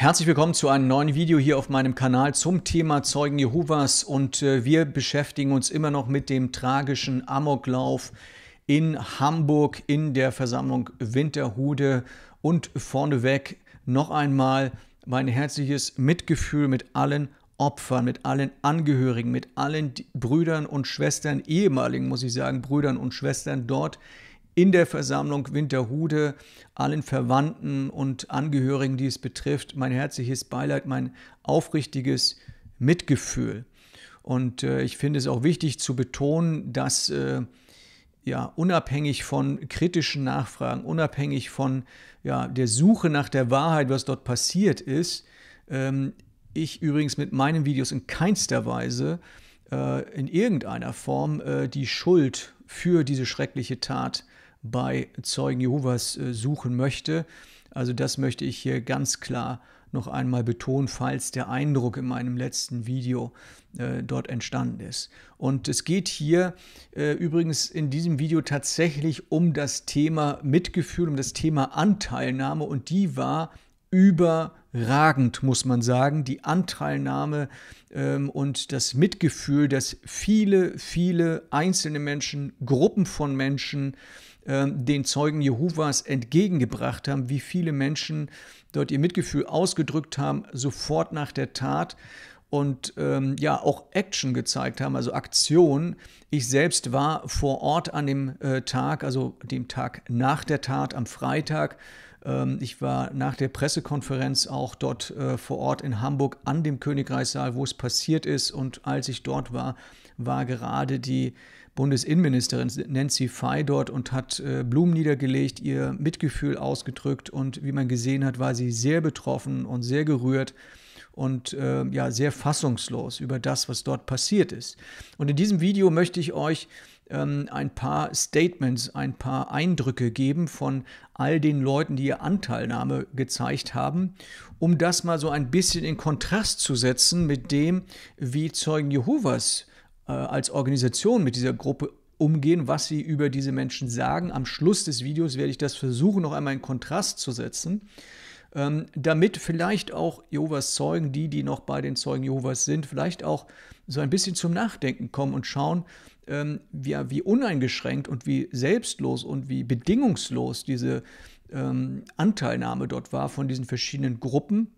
Herzlich willkommen zu einem neuen Video hier auf meinem Kanal zum Thema Zeugen Jehovas und äh, wir beschäftigen uns immer noch mit dem tragischen Amoklauf in Hamburg in der Versammlung Winterhude und vorneweg noch einmal mein herzliches Mitgefühl mit allen Opfern, mit allen Angehörigen, mit allen Brüdern und Schwestern, ehemaligen muss ich sagen, Brüdern und Schwestern dort in der Versammlung Winterhude, allen Verwandten und Angehörigen, die es betrifft, mein herzliches Beileid, mein aufrichtiges Mitgefühl. Und äh, ich finde es auch wichtig zu betonen, dass äh, ja, unabhängig von kritischen Nachfragen, unabhängig von ja, der Suche nach der Wahrheit, was dort passiert ist, ähm, ich übrigens mit meinen Videos in keinster Weise äh, in irgendeiner Form äh, die Schuld für diese schreckliche Tat bei Zeugen Jehovas äh, suchen möchte. Also das möchte ich hier ganz klar noch einmal betonen, falls der Eindruck in meinem letzten Video äh, dort entstanden ist. Und es geht hier äh, übrigens in diesem Video tatsächlich um das Thema Mitgefühl, um das Thema Anteilnahme und die war überragend, muss man sagen, die Anteilnahme ähm, und das Mitgefühl, dass viele, viele einzelne Menschen, Gruppen von Menschen, ähm, den Zeugen Jehovas entgegengebracht haben, wie viele Menschen dort ihr Mitgefühl ausgedrückt haben, sofort nach der Tat und ähm, ja auch Action gezeigt haben, also Aktion. Ich selbst war vor Ort an dem äh, Tag, also dem Tag nach der Tat, am Freitag. Ähm, ich war nach der Pressekonferenz auch dort äh, vor Ort in Hamburg an dem Königreichssaal, wo es passiert ist. Und als ich dort war, war gerade die Bundesinnenministerin Nancy Faye dort und hat äh, Blumen niedergelegt, ihr Mitgefühl ausgedrückt und wie man gesehen hat, war sie sehr betroffen und sehr gerührt und äh, ja sehr fassungslos über das, was dort passiert ist. Und in diesem Video möchte ich euch ähm, ein paar Statements, ein paar Eindrücke geben von all den Leuten, die ihr Anteilnahme gezeigt haben, um das mal so ein bisschen in Kontrast zu setzen mit dem, wie Zeugen Jehovas äh, äh, als Organisation mit dieser Gruppe umgehen, was sie über diese Menschen sagen. Am Schluss des Videos werde ich das versuchen, noch einmal in Kontrast zu setzen, ähm, damit vielleicht auch Jehovas Zeugen, die, die noch bei den Zeugen Jehovas sind, vielleicht auch so ein bisschen zum Nachdenken kommen und schauen, ähm, wie, wie uneingeschränkt und wie selbstlos und wie bedingungslos diese ähm, Anteilnahme dort war von diesen verschiedenen Gruppen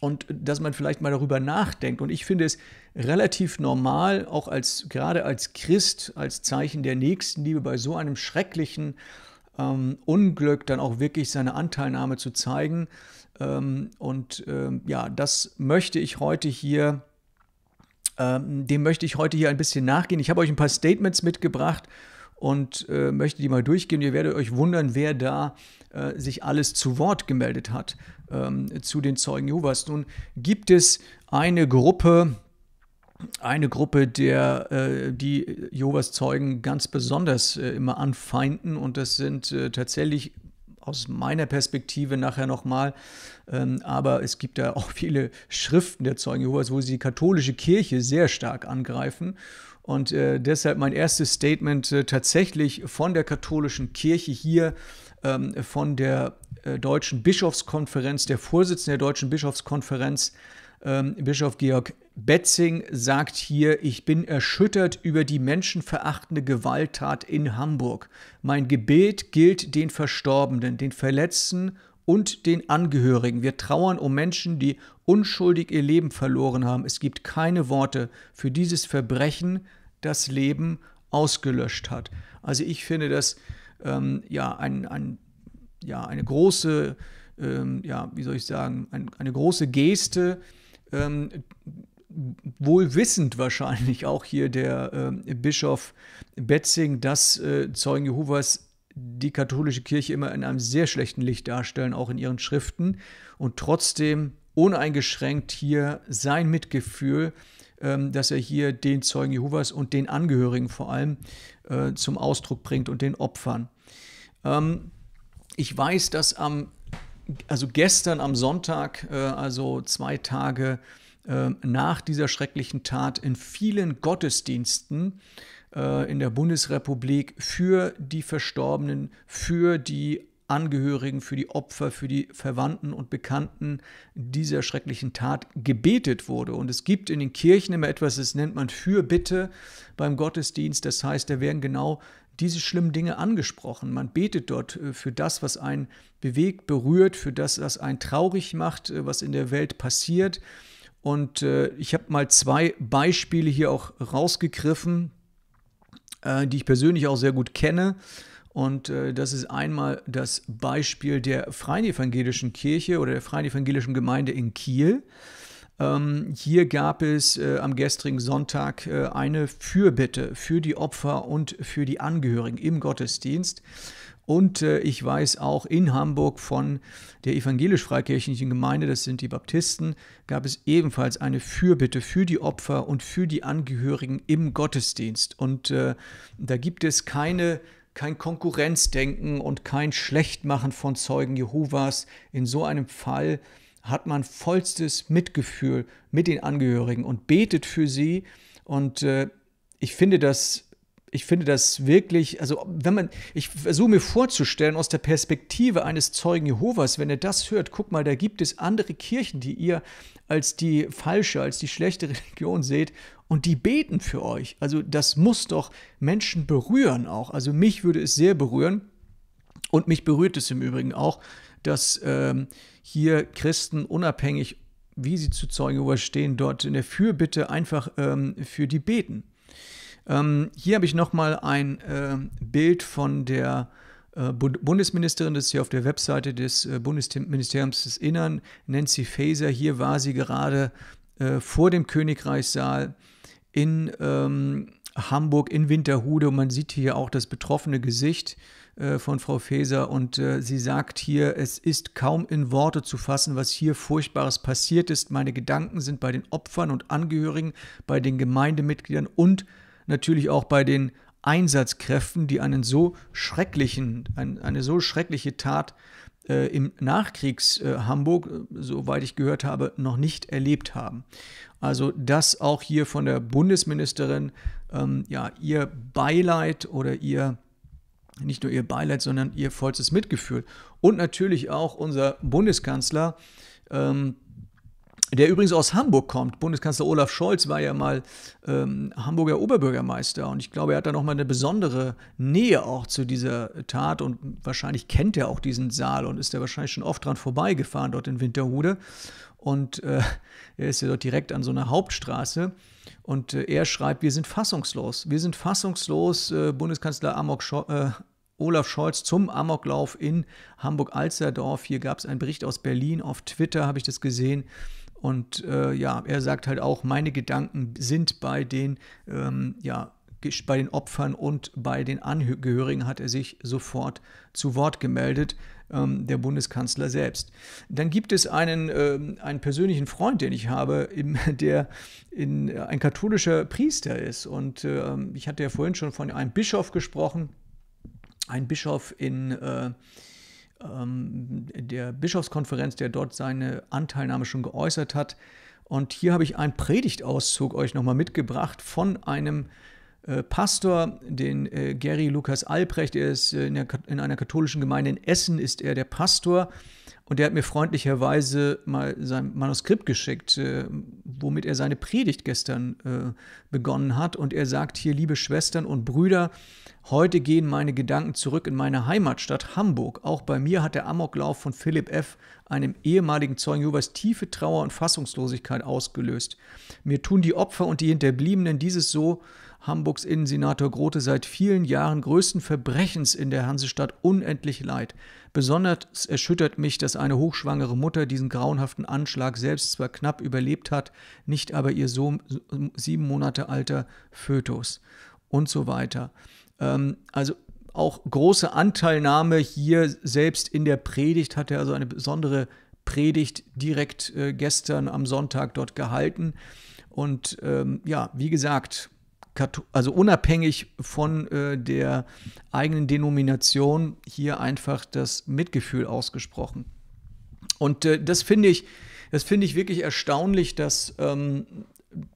und dass man vielleicht mal darüber nachdenkt. Und ich finde es relativ normal, auch als gerade als Christ, als Zeichen der Nächstenliebe bei so einem schrecklichen ähm, Unglück dann auch wirklich seine Anteilnahme zu zeigen. Ähm, und ähm, ja, das möchte ich heute hier, ähm, dem möchte ich heute hier ein bisschen nachgehen. Ich habe euch ein paar Statements mitgebracht und äh, möchte die mal durchgehen. Ihr werdet euch wundern, wer da äh, sich alles zu Wort gemeldet hat ähm, zu den Zeugen Jehovas. Nun gibt es eine Gruppe, eine Gruppe, der äh, die Jehovas Zeugen ganz besonders äh, immer anfeinden und das sind äh, tatsächlich aus meiner Perspektive nachher nochmal. Ähm, aber es gibt da auch viele Schriften der Zeugen Jehovas, wo sie die katholische Kirche sehr stark angreifen und äh, deshalb mein erstes Statement äh, tatsächlich von der katholischen Kirche hier, ähm, von der äh, deutschen Bischofskonferenz, der Vorsitzende der deutschen Bischofskonferenz, ähm, Bischof Georg Betzing, sagt hier, ich bin erschüttert über die menschenverachtende Gewalttat in Hamburg. Mein Gebet gilt den Verstorbenen, den Verletzten und den Angehörigen. Wir trauern um Menschen, die unschuldig ihr Leben verloren haben. Es gibt keine Worte für dieses Verbrechen, das Leben ausgelöscht hat. Also ich finde das ähm, ja, ein, ein, ja, eine große, ähm, ja, wie soll ich sagen, ein, eine große Geste, ähm, wohl wissend wahrscheinlich auch hier der ähm, Bischof Betzing, dass äh, Zeugen Jehovas die katholische Kirche immer in einem sehr schlechten Licht darstellen, auch in ihren Schriften. Und trotzdem uneingeschränkt hier sein Mitgefühl, ähm, dass er hier den Zeugen Jehovas und den Angehörigen vor allem äh, zum Ausdruck bringt und den Opfern. Ähm, ich weiß, dass am, also gestern am Sonntag, äh, also zwei Tage äh, nach dieser schrecklichen Tat, in vielen Gottesdiensten in der Bundesrepublik für die Verstorbenen, für die Angehörigen, für die Opfer, für die Verwandten und Bekannten dieser schrecklichen Tat gebetet wurde. Und es gibt in den Kirchen immer etwas, das nennt man Fürbitte beim Gottesdienst. Das heißt, da werden genau diese schlimmen Dinge angesprochen. Man betet dort äh, für das, was einen bewegt, berührt, für das, was einen traurig macht, äh, was in der Welt passiert. Und äh, ich habe mal zwei Beispiele hier auch rausgegriffen, die ich persönlich auch sehr gut kenne. Und äh, das ist einmal das Beispiel der Freien Evangelischen Kirche oder der Freien Evangelischen Gemeinde in Kiel. Ähm, hier gab es äh, am gestrigen Sonntag äh, eine Fürbitte für die Opfer und für die Angehörigen im Gottesdienst. Und äh, ich weiß auch in Hamburg von der evangelisch-freikirchlichen Gemeinde, das sind die Baptisten, gab es ebenfalls eine Fürbitte für die Opfer und für die Angehörigen im Gottesdienst. Und äh, da gibt es keine kein Konkurrenzdenken und kein Schlechtmachen von Zeugen Jehovas. In so einem Fall hat man vollstes Mitgefühl mit den Angehörigen und betet für sie. Und äh, ich finde das ich finde das wirklich, also wenn man, ich versuche mir vorzustellen aus der Perspektive eines Zeugen Jehovas, wenn er das hört, guck mal, da gibt es andere Kirchen, die ihr als die falsche, als die schlechte Religion seht und die beten für euch. Also das muss doch Menschen berühren auch. Also mich würde es sehr berühren und mich berührt es im Übrigen auch, dass ähm, hier Christen unabhängig, wie sie zu Zeugen Jehovas stehen, dort in der Fürbitte einfach ähm, für die beten. Ähm, hier habe ich nochmal ein äh, Bild von der äh, Bundesministerin, das ist hier auf der Webseite des äh, Bundesministeriums des Innern, Nancy Faeser. Hier war sie gerade äh, vor dem Königreichssaal in ähm, Hamburg, in Winterhude. Und man sieht hier auch das betroffene Gesicht äh, von Frau Faeser und äh, sie sagt hier, es ist kaum in Worte zu fassen, was hier Furchtbares passiert ist. Meine Gedanken sind bei den Opfern und Angehörigen, bei den Gemeindemitgliedern und natürlich auch bei den Einsatzkräften, die einen so schrecklichen, ein, eine so schreckliche Tat äh, im Nachkriegs-Hamburg, äh, äh, soweit ich gehört habe, noch nicht erlebt haben. Also das auch hier von der Bundesministerin, ähm, ja, ihr Beileid oder ihr, nicht nur ihr Beileid, sondern ihr vollstes Mitgefühl. Und natürlich auch unser Bundeskanzler, ähm, der übrigens aus Hamburg kommt. Bundeskanzler Olaf Scholz war ja mal ähm, Hamburger Oberbürgermeister und ich glaube, er hat da nochmal eine besondere Nähe auch zu dieser Tat und wahrscheinlich kennt er auch diesen Saal und ist da wahrscheinlich schon oft dran vorbeigefahren dort in Winterhude. Und äh, er ist ja dort direkt an so einer Hauptstraße. Und äh, er schreibt, wir sind fassungslos. Wir sind fassungslos, äh, Bundeskanzler Amok Scho äh, Olaf Scholz zum Amoklauf in Hamburg-Alsterdorf. Hier gab es einen Bericht aus Berlin. Auf Twitter habe ich das gesehen. Und äh, ja, er sagt halt auch, meine Gedanken sind bei den, ähm, ja, bei den Opfern und bei den Angehörigen hat er sich sofort zu Wort gemeldet, ähm, der Bundeskanzler selbst. Dann gibt es einen, ähm, einen persönlichen Freund, den ich habe, im, der in, äh, ein katholischer Priester ist. Und ähm, ich hatte ja vorhin schon von einem Bischof gesprochen, ein Bischof in äh, ähm, der Bischofskonferenz, der dort seine Anteilnahme schon geäußert hat. Und hier habe ich einen Predigtauszug euch nochmal mitgebracht von einem äh, Pastor, den äh, Gary Lukas Albrecht. Er ist äh, in, der, in, einer katholischen Gemeinde in Essen, ist er der Pastor. Und der hat mir freundlicherweise mal sein Manuskript geschickt, äh, womit er seine Predigt gestern äh, begonnen hat. Und er sagt hier, liebe Schwestern und Brüder, heute gehen meine Gedanken zurück in meine Heimatstadt Hamburg. Auch bei mir hat der Amoklauf von Philipp F., einem ehemaligen Zeugen Jehovas, tiefe Trauer und Fassungslosigkeit ausgelöst. Mir tun die Opfer und die Hinterbliebenen dieses so Hamburgs Innensenator Grote seit vielen Jahren größten Verbrechens in der Hansestadt unendlich leid. Besonders erschüttert mich, dass eine hochschwangere Mutter diesen grauenhaften Anschlag selbst zwar knapp überlebt hat, nicht aber ihr Sohn, sieben Monate alter Fötus und so weiter. Ähm, also auch große Anteilnahme hier selbst in der Predigt, hat er also eine besondere Predigt direkt äh, gestern am Sonntag dort gehalten. Und ähm, ja, wie gesagt, also unabhängig von äh, der eigenen Denomination, hier einfach das Mitgefühl ausgesprochen. Und äh, das finde ich, das finde ich wirklich erstaunlich, dass, ähm,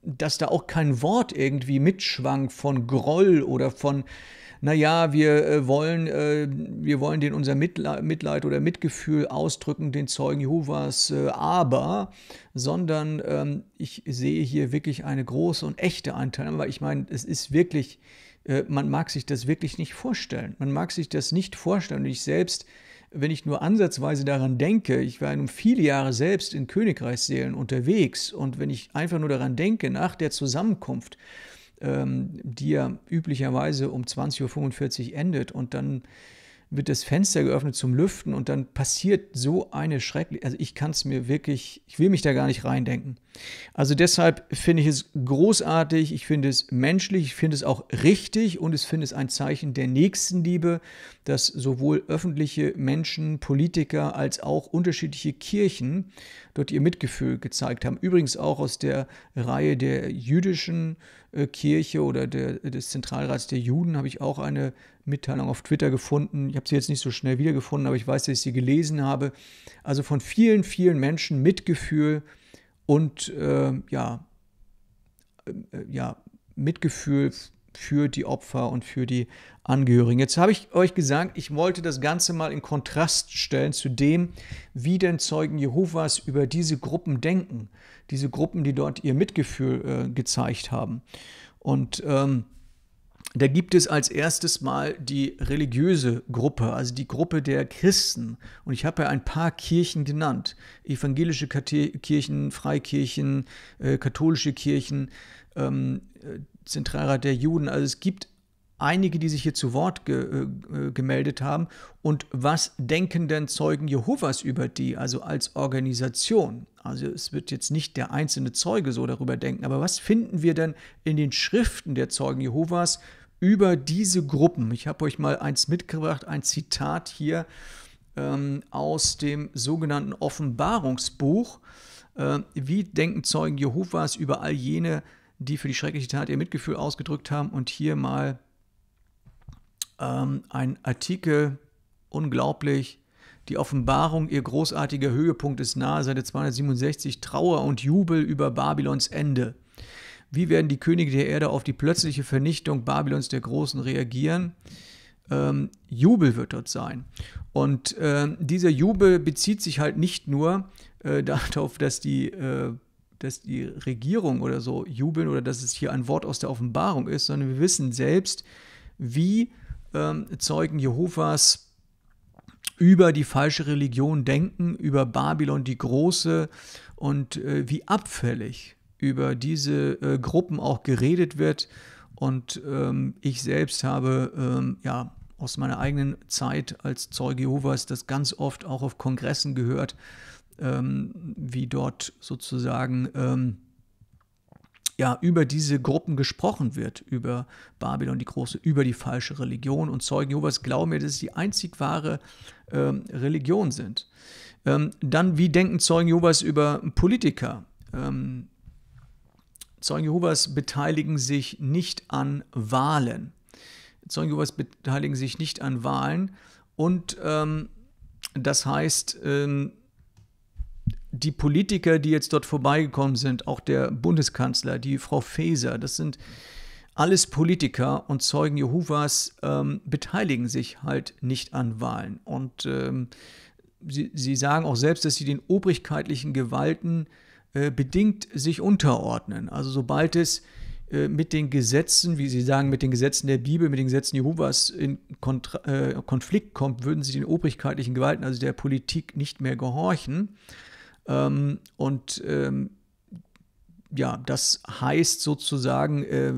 dass da auch kein Wort irgendwie mitschwang von Groll oder von naja, wir äh, wollen, äh, wir wollen den unser Mitleid, Mitleid, oder Mitgefühl ausdrücken, den Zeugen Jehovas, äh, aber, sondern ähm, ich sehe hier wirklich eine große und echte Anteilnahme, weil ich meine, es ist wirklich, äh, man mag sich das wirklich nicht vorstellen. Man mag sich das nicht vorstellen. Und ich selbst wenn ich nur ansatzweise daran denke, ich war nun viele Jahre selbst in Königreichsseelen unterwegs und wenn ich einfach nur daran denke, nach der Zusammenkunft, ähm, die ja üblicherweise um 20.45 Uhr endet und dann wird das Fenster geöffnet zum Lüften und dann passiert so eine schreckliche, also ich kann es mir wirklich, ich will mich da gar nicht reindenken. Also deshalb finde ich es großartig, ich finde es menschlich, ich finde es auch richtig und ich finde es ein Zeichen der Nächstenliebe, dass sowohl öffentliche Menschen, Politiker als auch unterschiedliche Kirchen dort ihr Mitgefühl gezeigt haben. Übrigens auch aus der Reihe der jüdischen äh, Kirche oder der, des Zentralrats der Juden habe ich auch eine Mitteilung auf Twitter gefunden. Ich habe sie jetzt nicht so schnell wiedergefunden, aber ich weiß, dass ich sie gelesen habe. Also von vielen, vielen Menschen Mitgefühl und äh, ja, äh, äh, ja, Mitgefühl für die Opfer und für die Angehörigen. Jetzt habe ich euch gesagt, ich wollte das Ganze mal in Kontrast stellen zu dem, wie denn Zeugen Jehovas über diese Gruppen denken. Diese Gruppen, die dort ihr Mitgefühl äh, gezeigt haben. Und ähm, da gibt es als erstes mal die religiöse Gruppe, also die Gruppe der Christen. Und ich habe ja ein paar Kirchen genannt. Evangelische Kirchen, Freikirchen, äh, katholische Kirchen, ähm, äh, Zentralrat der Juden. Also es gibt einige, die sich hier zu Wort ge, äh, äh, gemeldet haben. Und was denken denn Zeugen Jehovas über die, also als Organisation? Also es wird jetzt nicht der einzelne Zeuge so darüber denken, aber was finden wir denn in den Schriften der Zeugen Jehovas über diese Gruppen? Ich habe euch mal eins mitgebracht, ein Zitat hier ähm, aus dem sogenannten Offenbarungsbuch. Äh, wie denken Zeugen Jehovas über all jene, die für die schreckliche Tat ihr Mitgefühl ausgedrückt haben? Und hier mal ähm, ein Artikel, unglaublich, die Offenbarung, ihr großartiger Höhepunkt ist nahe, Seite 267, Trauer und Jubel über Babylons Ende. Wie werden die Könige der Erde auf die plötzliche Vernichtung Babylons der Großen reagieren? Ähm, Jubel wird dort sein. Und äh, dieser Jubel bezieht sich halt nicht nur äh, darauf, dass die, äh, dass die Regierung oder so jubeln oder dass es hier ein Wort aus der Offenbarung ist, sondern wir wissen selbst, wie ähm, Zeugen Jehovas über die falsche Religion denken, über Babylon die Große und äh, wie abfällig über diese äh, Gruppen auch geredet wird. Und ähm, ich selbst habe ähm, ja aus meiner eigenen Zeit als Zeuge Jehovas das ganz oft auch auf Kongressen gehört, ähm, wie dort sozusagen ähm, ja über diese Gruppen gesprochen wird, über Babylon die Große, über die falsche Religion und Zeugen Jehovas glauben mir, dass es die einzig wahre ähm, Religion sind. Ähm, dann, wie denken Zeugen Jehovas über Politiker? Ähm, Zeugen Jehovas beteiligen sich nicht an Wahlen. Zeugen Jehovas beteiligen sich nicht an Wahlen und ähm, das heißt, ähm, die Politiker, die jetzt dort vorbeigekommen sind, auch der Bundeskanzler, die Frau Faeser, das sind alles Politiker und Zeugen Jehovas ähm, beteiligen sich halt nicht an Wahlen. Und ähm, sie, sie, sagen auch selbst, dass sie den obrigkeitlichen Gewalten äh, bedingt sich unterordnen. Also sobald es äh, mit den Gesetzen, wie Sie sagen, mit den Gesetzen der Bibel, mit den Gesetzen Jehovas in Kontra äh, Konflikt kommt, würden sie den obrigkeitlichen Gewalten, also der Politik, nicht mehr gehorchen. Ähm, und ähm, ja, das heißt sozusagen, äh,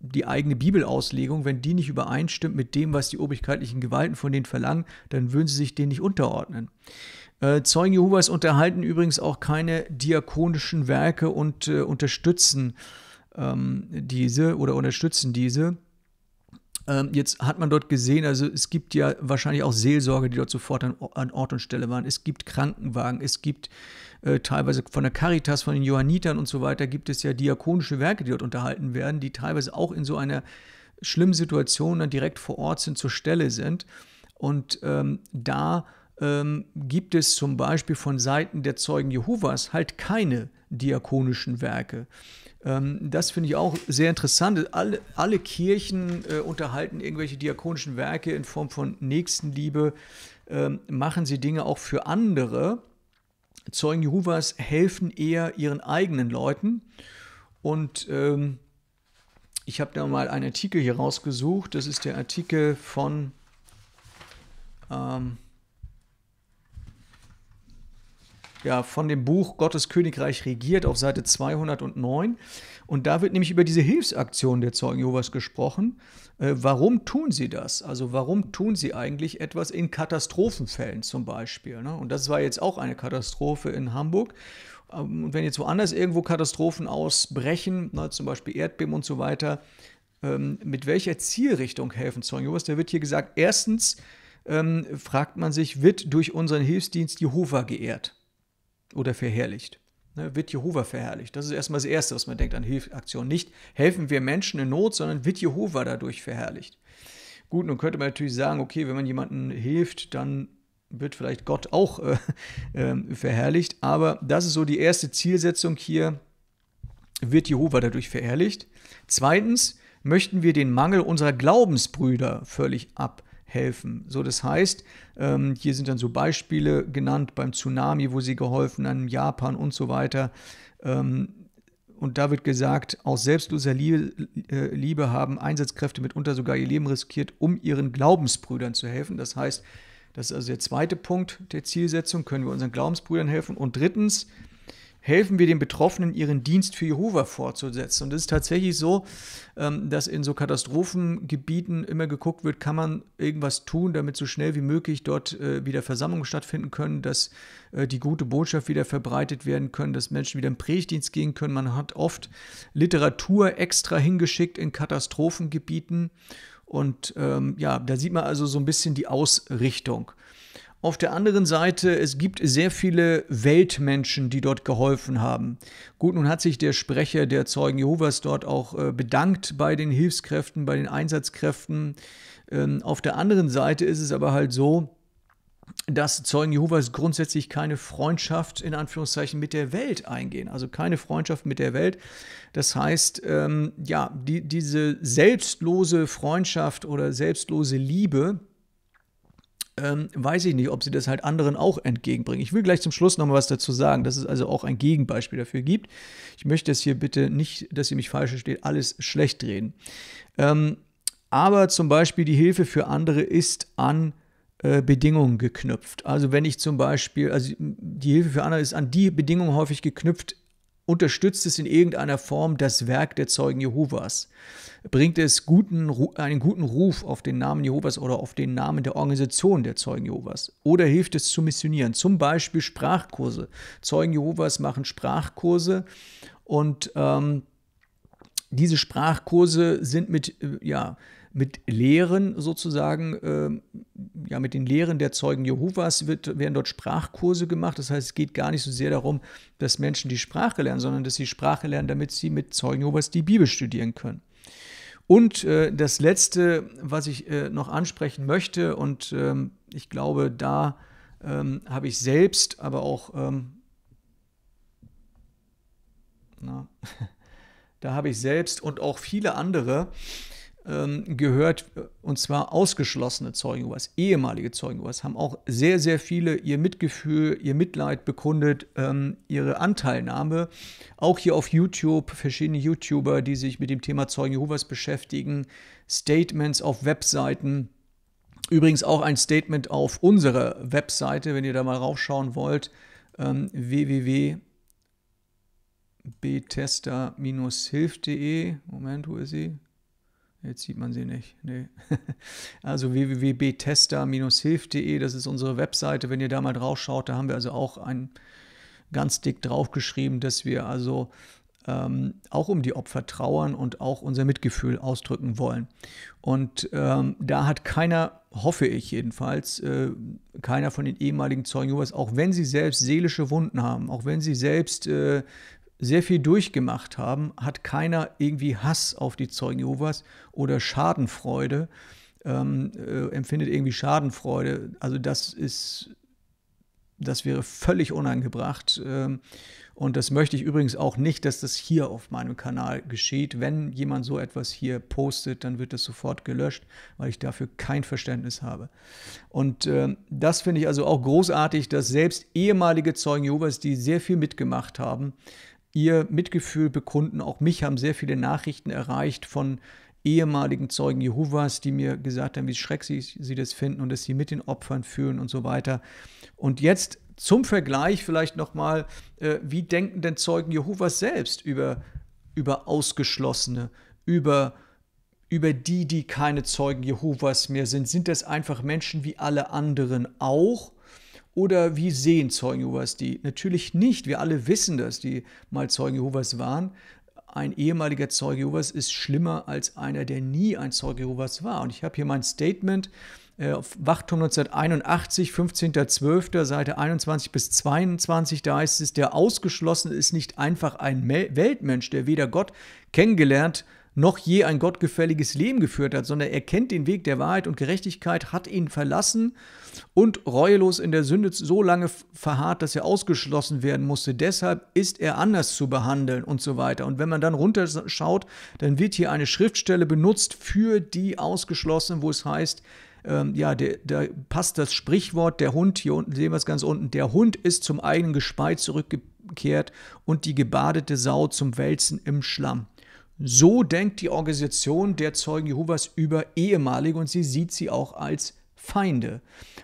die eigene Bibelauslegung, wenn die nicht übereinstimmt mit dem, was die obrigkeitlichen Gewalten von denen verlangen, dann würden sie sich denen nicht unterordnen. Äh, Zeugen Jehovas unterhalten übrigens auch keine diakonischen Werke und äh, unterstützen ähm, diese oder unterstützen diese. Ähm, jetzt hat man dort gesehen, also es gibt ja wahrscheinlich auch Seelsorge, die dort sofort an, an Ort und Stelle waren. Es gibt Krankenwagen, es gibt äh, teilweise von der Caritas, von den Johannitern und so weiter, gibt es ja diakonische Werke, die dort unterhalten werden, die teilweise auch in so einer schlimmen Situation dann direkt vor Ort sind, zur Stelle sind. Und ähm, da ähm, gibt es zum Beispiel von Seiten der Zeugen Jehovas halt keine diakonischen Werke. Ähm, das finde ich auch sehr interessant. Alle, alle Kirchen äh, unterhalten irgendwelche diakonischen Werke in Form von Nächstenliebe, ähm, machen sie Dinge auch für andere. Zeugen Jehovas helfen eher ihren eigenen Leuten. Und ähm, ich habe da mal einen Artikel hier rausgesucht. Das ist der Artikel von. Ähm, ja, von dem Buch Gottes Königreich regiert auf Seite 209. Und da wird nämlich über diese Hilfsaktion der Zeugen Jehovas gesprochen. Äh, warum tun sie das? Also warum tun sie eigentlich etwas in Katastrophenfällen zum Beispiel? Ne? Und das war jetzt auch eine Katastrophe in Hamburg. Ähm, und wenn jetzt woanders irgendwo Katastrophen ausbrechen, ne, zum Beispiel Erdbeben und so weiter, ähm, mit welcher Zielrichtung helfen Zeugen Jehovas? Da wird hier gesagt, erstens ähm, fragt man sich, wird durch unseren Hilfsdienst Jehova geehrt? oder verherrlicht. Ne, wird Jehova verherrlicht? Das ist erstmal das Erste, was man denkt an Hilfsaktionen. Nicht helfen wir Menschen in Not, sondern wird Jehova dadurch verherrlicht. Gut, nun könnte man natürlich sagen, okay, wenn man jemandem hilft, dann wird vielleicht Gott auch äh, äh, verherrlicht. Aber das ist so die erste Zielsetzung hier. Wird Jehova dadurch verherrlicht? Zweitens möchten wir den Mangel unserer Glaubensbrüder völlig ab helfen. So, das heißt, ähm, hier sind dann so Beispiele genannt beim Tsunami, wo sie geholfen haben, Japan und so weiter. Ähm, und da wird gesagt, aus selbstloser Liebe, äh, Liebe, haben Einsatzkräfte mitunter sogar ihr Leben riskiert, um ihren Glaubensbrüdern zu helfen. Das heißt, das ist also der zweite Punkt der Zielsetzung, können wir unseren Glaubensbrüdern helfen. Und drittens, helfen wir den Betroffenen, ihren Dienst für Jehova fortzusetzen. Und es ist tatsächlich so, ähm, dass in so Katastrophengebieten immer geguckt wird, kann man irgendwas tun, damit so schnell wie möglich dort äh, wieder Versammlungen stattfinden können, dass äh, die gute Botschaft wieder verbreitet werden können, dass Menschen wieder im Predigtdienst gehen können. Man hat oft Literatur extra hingeschickt in Katastrophengebieten. Und ähm, ja, da sieht man also so ein bisschen die Ausrichtung. Auf der anderen Seite, es gibt sehr viele Weltmenschen, die dort geholfen haben. Gut, nun hat sich der Sprecher der Zeugen Jehovas dort auch äh, bedankt bei den Hilfskräften, bei den Einsatzkräften. Ähm, auf der anderen Seite ist es aber halt so, dass Zeugen Jehovas grundsätzlich keine Freundschaft in Anführungszeichen mit der Welt eingehen, also keine Freundschaft mit der Welt. Das heißt, ähm, ja, die, diese selbstlose Freundschaft oder selbstlose Liebe, ähm, weiß ich nicht, ob sie das halt anderen auch entgegenbringen. Ich will gleich zum Schluss nochmal was dazu sagen, dass es also auch ein Gegenbeispiel dafür gibt. Ich möchte es hier bitte nicht, dass ihr mich falsch versteht, alles schlecht reden. Ähm, aber zum Beispiel die Hilfe für andere ist an äh, Bedingungen geknüpft. Also wenn ich zum Beispiel, also die Hilfe für andere ist an die Bedingungen häufig geknüpft, Unterstützt es in irgendeiner Form das Werk der Zeugen Jehovas? Bringt es guten, einen guten Ruf auf den Namen Jehovas oder auf den Namen der Organisation der Zeugen Jehovas? Oder hilft es zu missionieren? Zum Beispiel Sprachkurse. Zeugen Jehovas machen Sprachkurse und ähm, diese Sprachkurse sind mit, äh, ja, mit Lehren sozusagen, äh, ja, mit den Lehren der Zeugen Jehovas wird, werden dort Sprachkurse gemacht. Das heißt, es geht gar nicht so sehr darum, dass Menschen die Sprache lernen, sondern dass sie Sprache lernen, damit sie mit Zeugen Jehovas die Bibel studieren können. Und äh, das Letzte, was ich äh, noch ansprechen möchte, und ähm, ich glaube, da ähm, habe ich selbst, aber auch, ähm, na, da habe ich selbst und auch viele andere ähm, gehört, und zwar ausgeschlossene Zeugenbeweis, ehemalige Zeugenbeweis, haben auch sehr, sehr viele ihr Mitgefühl, ihr Mitleid bekundet, ähm, ihre Anteilnahme. Auch hier auf YouTube, verschiedene YouTuber, die sich mit dem Thema Zeugen Jehovas beschäftigen, Statements auf Webseiten. Übrigens auch ein Statement auf unserer Webseite, wenn ihr da mal raufschauen wollt, ähm, www.betester-hilf.de. Moment, wo ist sie? Jetzt sieht man sie nicht. Nee. Also www.tester-hilf.de, das ist unsere Webseite. Wenn ihr da mal drauf schaut, da haben wir also auch ein, ganz dick draufgeschrieben, dass wir also ähm, auch um die Opfer trauern und auch unser Mitgefühl ausdrücken wollen. Und ähm, da hat keiner, hoffe ich jedenfalls, äh, keiner von den ehemaligen Zeugen Jehovas, auch wenn sie selbst seelische Wunden haben, auch wenn sie selbst äh, sehr viel durchgemacht haben, hat keiner irgendwie Hass auf die Zeugen Jehovas oder Schadenfreude, ähm, äh, empfindet irgendwie Schadenfreude. Also das ist, das wäre völlig unangebracht. Ähm, und das möchte ich übrigens auch nicht, dass das hier auf meinem Kanal geschieht. Wenn jemand so etwas hier postet, dann wird das sofort gelöscht, weil ich dafür kein Verständnis habe. Und äh, das finde ich also auch großartig, dass selbst ehemalige Zeugen Jehovas, die sehr viel mitgemacht haben, ihr Mitgefühl bekunden. Auch mich haben sehr viele Nachrichten erreicht von ehemaligen Zeugen Jehovas, die mir gesagt haben, wie schrecklich sie, sie das finden und dass sie mit den Opfern fühlen und so weiter. Und jetzt zum Vergleich vielleicht nochmal, äh, wie denken denn Zeugen Jehovas selbst über, über Ausgeschlossene, über, über die, die keine Zeugen Jehovas mehr sind? Sind das einfach Menschen wie alle anderen auch? Oder wie sehen Zeugen Jehovas die? Natürlich nicht. Wir alle wissen dass die mal Zeugen Jehovas waren. Ein ehemaliger Zeuge Jehovas ist schlimmer als einer, der nie ein Zeuge Jehovas war. Und ich habe hier mein Statement äh, auf Wachturm 1981, 15.12., Seite 21 bis 22, da heißt es, der Ausgeschlossene ist nicht einfach ein Weltmensch, der weder Gott kennengelernt hat, noch je ein gottgefälliges Leben geführt hat, sondern er kennt den Weg der Wahrheit und Gerechtigkeit, hat ihn verlassen und reuelos in der Sünde so lange verharrt, dass er ausgeschlossen werden musste. Deshalb ist er anders zu behandeln und so weiter. Und wenn man dann runterschaut, dann wird hier eine Schriftstelle benutzt für die Ausgeschlossenen, wo es heißt, ähm, ja, da passt das Sprichwort, der Hund, hier unten sehen wir es ganz unten, der Hund ist zum eigenen Gespeit zurückgekehrt und die gebadete Sau zum Wälzen im Schlamm. So denkt die Organisation der Zeugen Jehovas über ehemalige und sie sieht sie auch als Feinde,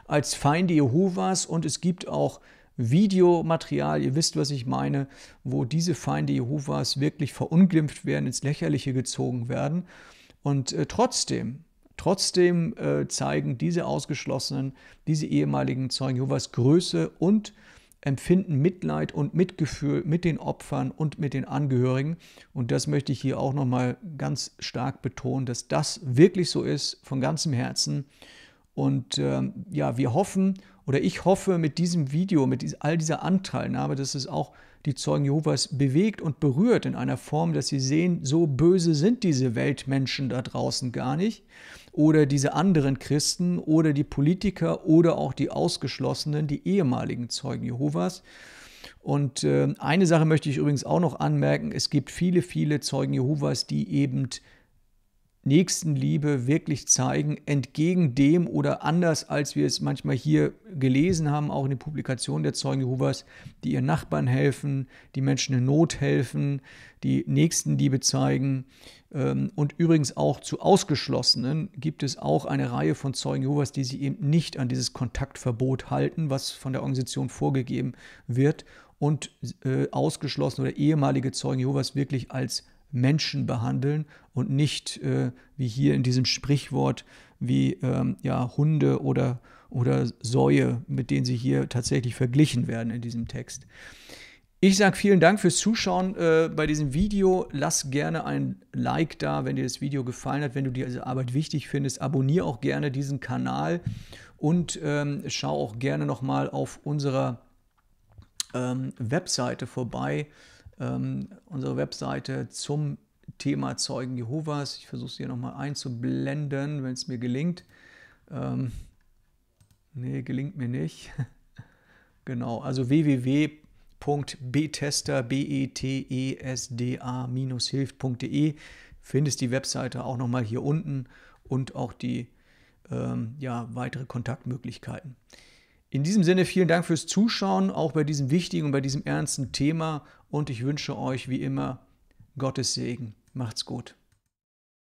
als Feinde Jehovas und es gibt auch Videomaterial, ihr wisst, was ich meine, wo diese Feinde Jehovas wirklich verunglimpft werden, ins Lächerliche gezogen werden. Und äh, trotzdem, trotzdem äh, zeigen diese Ausgeschlossenen, diese ehemaligen Zeugen Jehovas Größe und äh, empfinden Mitleid und Mitgefühl mit den Opfern und mit den Angehörigen. Und das möchte ich hier auch nochmal ganz stark betonen, dass das wirklich so ist, von ganzem Herzen. Und ähm, ja, wir hoffen oder ich hoffe mit diesem Video, mit all dieser Anteilnahme, dass es auch die Zeugen Jehovas bewegt und berührt in einer Form, dass sie sehen, so böse sind diese Weltmenschen da draußen gar nicht oder diese anderen Christen oder die Politiker oder auch die Ausgeschlossenen, die ehemaligen Zeugen Jehovas. Und äh, eine Sache möchte ich übrigens auch noch anmerken, es gibt viele, viele Zeugen Jehovas, die eben Nächstenliebe wirklich zeigen, entgegen dem oder anders, als wir es manchmal hier gelesen haben, auch in den Publikationen der Zeugen Jehovas, die ihren Nachbarn helfen, die Menschen in Not helfen, die Nächstenliebe zeigen. Ähm, und übrigens auch zu Ausgeschlossenen gibt es auch eine Reihe von Zeugen Jehovas, die sich eben nicht an dieses Kontaktverbot halten, was von der Organisation vorgegeben wird und äh, ausgeschlossene oder ehemalige Zeugen Jehovas wirklich als Menschen behandeln und nicht äh, wie hier in diesem Sprichwort wie ähm, ja, Hunde oder, oder Säue, mit denen sie hier tatsächlich verglichen werden in diesem Text. Ich sage vielen Dank fürs Zuschauen äh, bei diesem Video. Lass gerne ein Like da, wenn dir das Video gefallen hat, wenn du diese Arbeit wichtig findest. Abonnier auch gerne diesen Kanal und ähm, schau auch gerne nochmal auf unserer ähm, Webseite vorbei. Ähm, unsere Webseite zum Thema Zeugen Jehovas. Ich versuche es hier nochmal einzublenden, wenn es mir gelingt. Ähm, nee, gelingt mir nicht. genau, also www www.betester, B-E-T-E-S-D-A-Hilft.de. Findest die Webseite auch nochmal hier unten und auch die ähm, ja, weitere Kontaktmöglichkeiten. In diesem Sinne vielen Dank fürs Zuschauen, auch bei diesem wichtigen und bei diesem ernsten Thema. Und ich wünsche euch wie immer Gottes Segen. Macht's gut.